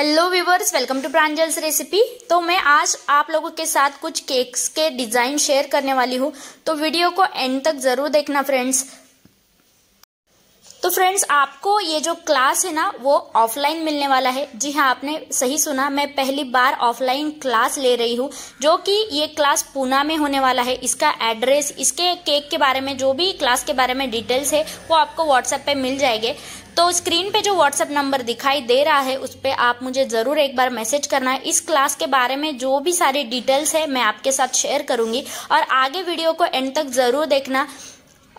hello viewers welcome to Pranjal's recipe तो मैं आज आप लोगों के साथ कुछ केक्स के डिज़ाइन शेयर करने वाली हूँ तो वीडियो को एंड तक ज़रूर देखना फ्रेंड्स तो फ्रेंड्स आपको ये जो क्लास है ना वो ऑफलाइन मिलने वाला है जी हाँ आपने सही सुना मैं पहली बार ऑफलाइन क्लास ले रही हूँ जो कि ये क्लास पूना में होने वाला है इसका एड्रेस इसके केक के बारे में जो भी क्लास के बारे में डिटेल्स है वो आपको व्हाट्सएप पे मिल जाएंगे तो स्क्रीन पे जो व्हाट्सएप नंबर दिखाई दे रहा है उस पर आप मुझे ज़रूर एक बार मैसेज करना है इस क्लास के बारे में जो भी सारी डिटेल्स है मैं आपके साथ शेयर करूंगी और आगे वीडियो को एंड तक ज़रूर देखना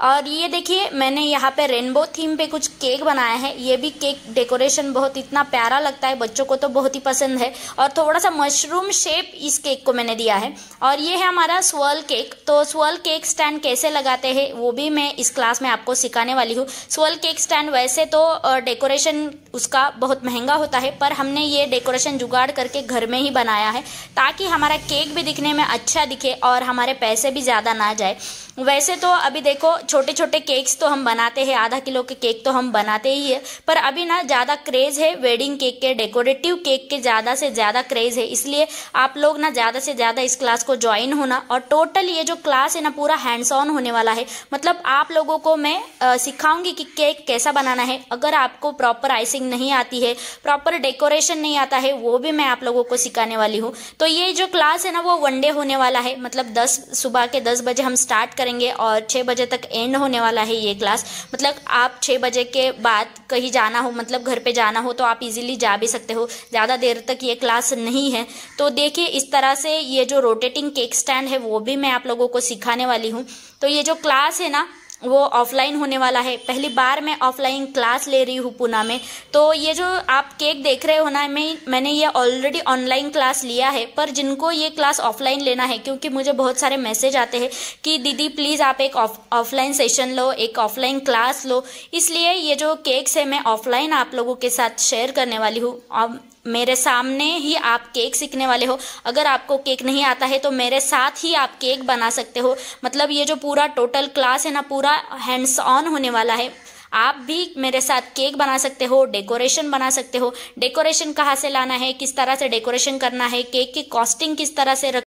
और ये देखिए मैंने यहाँ पे रेनबो थीम पे कुछ केक बनाया है ये भी केक डेकोरेशन बहुत इतना प्यारा लगता है बच्चों को तो बहुत ही पसंद है और थोड़ा सा मशरूम शेप इस केक को मैंने दिया है और ये है हमारा स्वर्ल केक तो स्वर्ल केक स्टैंड कैसे लगाते हैं वो भी मैं इस क्लास में आपको सिखाने वाली हूँ स्वर्ल केक स्टैंड वैसे तो डेकोरेशन उसका बहुत महंगा होता है पर हमने ये डेकोरेशन जुगाड़ करके घर में ही बनाया है ताकि हमारा केक भी दिखने में अच्छा दिखे और हमारे पैसे भी ज़्यादा ना जाए वैसे तो अभी देखो छोटे छोटे केक्स तो हम बनाते हैं आधा किलो के केक तो हम बनाते ही है पर अभी ना ज़्यादा क्रेज़ है वेडिंग केक के डेकोरेटिव केक के ज़्यादा से ज़्यादा क्रेज़ है इसलिए आप लोग ना ज़्यादा से ज़्यादा इस क्लास को ज्वाइन होना और टोटल ये जो क्लास है ना पूरा हैंड्स ऑन होने वाला है मतलब आप लोगों को मैं सिखाऊंगी कि केक कैसा बनाना है अगर आपको प्रॉपर आइसिंग नहीं आती है प्रॉपर डेकोरेशन नहीं आता है वो भी मैं आप लोगों को सिखाने वाली हूँ तो ये जो क्लास है ना वो वनडे होने वाला है मतलब दस सुबह के दस बजे हम स्टार्ट करेंगे और छः बजे तक एंड होने वाला है ये क्लास मतलब आप छः बजे के बाद कहीं जाना हो मतलब घर पे जाना हो तो आप इजीली जा भी सकते हो ज़्यादा देर तक ये क्लास नहीं है तो देखिए इस तरह से ये जो रोटेटिंग केक स्टैंड है वो भी मैं आप लोगों को सिखाने वाली हूँ तो ये जो क्लास है ना वो ऑफलाइन होने वाला है पहली बार मैं ऑफलाइन क्लास ले रही हूँ पूना में तो ये जो आप केक देख रहे हो ना मैं मैंने ये ऑलरेडी ऑनलाइन क्लास लिया है पर जिनको ये क्लास ऑफलाइन लेना है क्योंकि मुझे बहुत सारे मैसेज आते हैं कि दीदी प्लीज़ आप एक ऑफलाइन सेशन लो एक ऑफलाइन क्लास लो इसलिए ये जो केक्स है मैं ऑफलाइन आप लोगों के साथ शेयर करने वाली हूँ मेरे सामने ही आप केक सीखने वाले हो अगर आपको केक नहीं आता है तो मेरे साथ ही आप केक बना सकते हो मतलब ये जो पूरा टोटल क्लास है ना पूरा हैंड्स ऑन होने वाला है आप भी मेरे साथ केक बना सकते हो डेकोरेशन बना सकते हो डेकोरेशन कहाँ से लाना है किस तरह से डेकोरेशन करना है केक की कॉस्टिंग किस तरह से रख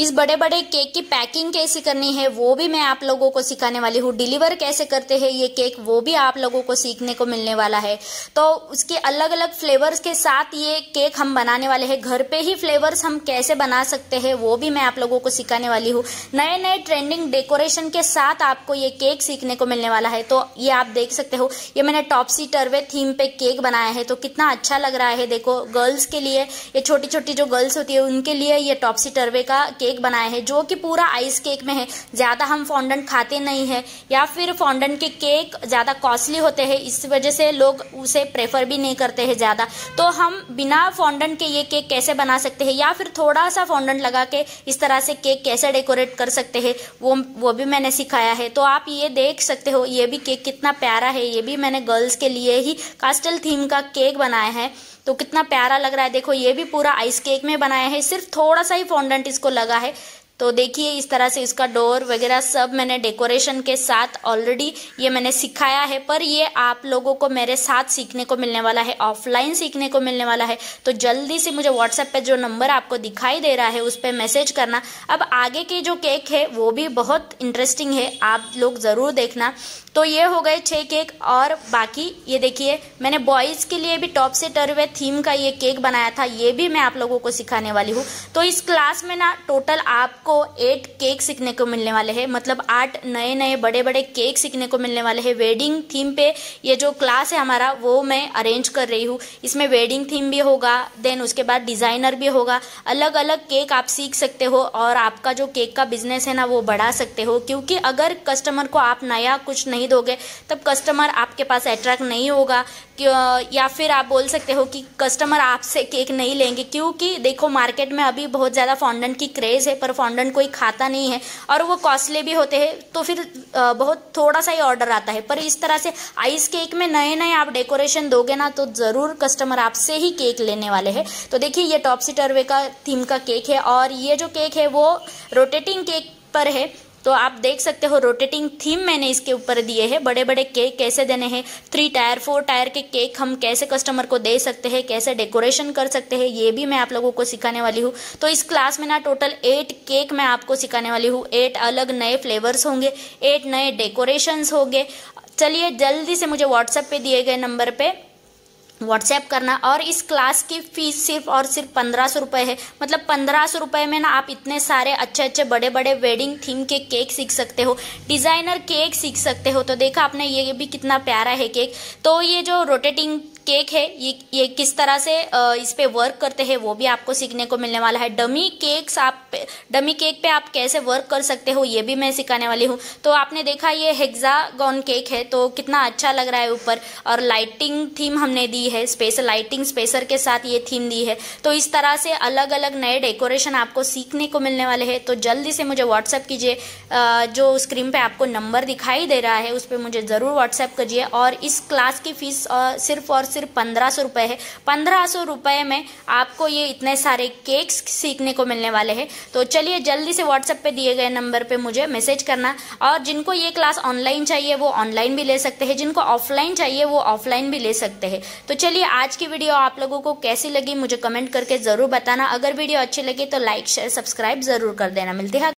इस बड़े बड़े केक की पैकिंग कैसे करनी है वो भी मैं आप लोगों को सिखाने वाली हूँ डिलीवर कैसे करते हैं ये केक वो भी आप लोगों को सीखने को मिलने वाला है तो उसके अलग अलग फ्लेवर्स के साथ ये केक हम बनाने वाले हैं घर पे ही फ्लेवर्स हम कैसे बना सकते हैं वो भी मैं आप लोगों को सिखाने वाली हूँ नए नए ट्रेंडिंग डेकोरेशन के साथ आपको ये केक सीखने को मिलने वाला है तो ये आप देख सकते हो ये मैंने टॉपसी टर्वे थीम पे केक बनाया है तो कितना अच्छा लग रहा है देखो गर्ल्स के लिए ये छोटी छोटी जो गर्ल्स होती है उनके लिए ये टॉपसी टर्वे का केक केक बनाया है जो कि पूरा आइस केक में है ज़्यादा हम फॉन्डेंट खाते नहीं है या फिर फॉन्डेंट के केक ज़्यादा कॉस्टली होते हैं इस वजह से लोग उसे प्रेफर भी नहीं करते हैं ज़्यादा तो हम बिना फॉन्डेंट के ये केक कैसे बना सकते हैं या फिर थोड़ा सा फॉन्डेंट लगा के इस तरह से केक कैसे डेकोरेट कर सकते हैं वो वो भी मैंने सिखाया है तो आप ये देख सकते हो ये भी केक कितना प्यारा है ये भी मैंने गर्ल्स के लिए ही कास्टल थीम का केक बनाया है तो कितना प्यारा लग रहा है देखो ये भी पूरा आइस केक में बनाया है सिर्फ थोड़ा सा ही फॉन्डेंट इसको लगा है तो देखिए इस तरह से इसका डोर वगैरह सब मैंने डेकोरेशन के साथ ऑलरेडी ये मैंने सिखाया है पर ये आप लोगों को मेरे साथ सीखने को मिलने वाला है ऑफलाइन सीखने को मिलने वाला है तो जल्दी से मुझे व्हाट्सएप पे जो नंबर आपको दिखाई दे रहा है उस पर मैसेज करना अब आगे के जो केक है वो भी बहुत इंटरेस्टिंग है आप लोग ज़रूर देखना तो ये हो गए छः केक और बाकी ये देखिए मैंने बॉयज़ के लिए भी टॉप से टर्वे थीम का ये केक बनाया था ये भी मैं आप लोगों को सिखाने वाली हूँ तो इस क्लास में ना टोटल आपको एट केक सीखने को मिलने वाले हैं मतलब आठ नए नए बड़े बड़े केक सीखने को मिलने वाले हैं वेडिंग थीम पे ये जो क्लास है हमारा वो मैं अरेंज कर रही हूँ इसमें वेडिंग थीम भी होगा देन उसके बाद डिज़ाइनर भी होगा अलग अलग केक आप सीख सकते हो और आपका जो केक का बिजनेस है ना वो बढ़ा सकते हो क्योंकि अगर कस्टमर को आप नया कुछ नहीं नहीं दोगे तब कस्टमर आपके पास अट्रैक्ट नहीं होगा या फिर आप बोल सकते हो कि कस्टमर आपसे केक नहीं लेंगे क्योंकि देखो मार्केट में अभी बहुत ज़्यादा फॉन्डेंट की क्रेज़ है पर फॉन्डेंट कोई खाता नहीं है और वो कॉस्टली भी होते हैं तो फिर बहुत थोड़ा सा ही ऑर्डर आता है पर इस तरह से आइस केक में नए नए आप डेकोरेशन दोगे ना तो ज़रूर कस्टमर आपसे ही केक लेने वाले हैं तो देखिए ये टॉपसी टर्वे का थीम का केक है और ये जो केक है वो रोटेटिंग केक पर है तो आप देख सकते हो रोटेटिंग थीम मैंने इसके ऊपर दिए हैं बड़े बड़े केक कैसे देने हैं थ्री टायर फोर टायर के केक हम कैसे कस्टमर को दे सकते हैं कैसे डेकोरेशन कर सकते हैं ये भी मैं आप लोगों को सिखाने वाली हूँ तो इस क्लास में ना टोटल एट केक मैं आपको सिखाने वाली हूँ एट अलग नए फ्लेवर्स होंगे एट नए डेकोरेशंस होंगे चलिए जल्दी से मुझे व्हाट्सएप पे दिए गए नंबर पे व्हाट्सएप करना और इस क्लास की फ़ीस सिर्फ और सिर्फ पंद्रह सौ रुपये है मतलब पंद्रह सौ रुपये में ना आप इतने सारे अच्छे अच्छे बड़े बड़े वेडिंग थीम के केक सीख सकते हो डिज़ाइनर केक सीख सकते हो तो देखा आपने ये भी कितना प्यारा है केक तो ये जो रोटेटिंग केक है ये ये किस तरह से इस पर वर्क करते हैं वो भी आपको सीखने को मिलने वाला है डमी केक्स आप डमी केक पे आप कैसे वर्क कर सकते हो ये भी मैं सिखाने वाली हूँ तो आपने देखा ये गॉन केक है तो कितना अच्छा लग रहा है ऊपर और लाइटिंग थीम हमने दी है स्पेशल लाइटिंग स्पेसर के साथ ये थीम दी है तो इस तरह से अलग अलग नए डेकोरेशन आपको सीखने को मिलने वाले है तो जल्दी से मुझे व्हाट्सअप कीजिए जो स्क्रीन पर आपको नंबर दिखाई दे रहा है उस पर मुझे ज़रूर व्हाट्सएप कीजिए और इस क्लास की फीस सिर्फ और सिर्फ पंद्रह सौ रुपये है पंद्रह सौ रुपये में आपको ये इतने सारे केक्स सीखने को मिलने वाले हैं तो चलिए जल्दी से व्हाट्सएप पे दिए गए नंबर पे मुझे मैसेज करना और जिनको ये क्लास ऑनलाइन चाहिए वो ऑनलाइन भी ले सकते हैं जिनको ऑफलाइन चाहिए वो ऑफलाइन भी ले सकते हैं तो चलिए आज की वीडियो आप लोगों को कैसी लगी मुझे कमेंट करके ज़रूर बताना अगर वीडियो अच्छी लगी तो लाइक शेयर सब्सक्राइब ज़रूर कर देना मिलती है